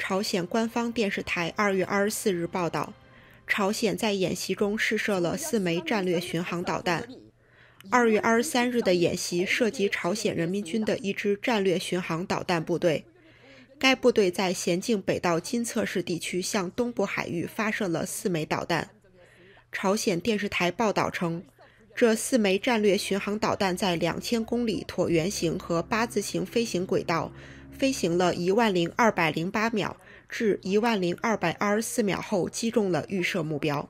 朝鲜官方电视台二月二十四日报道，朝鲜在演习中试射了四枚战略巡航导弹。二月二十三日的演习涉及朝鲜人民军的一支战略巡航导弹部队，该部队在咸镜北道金策市地区向东部海域发射了四枚导弹。朝鲜电视台报道称。这四枚战略巡航导弹在两千公里椭圆形和八字形飞行轨道飞行了一万零二百零八秒至一万零二百二十四秒后，击中了预设目标。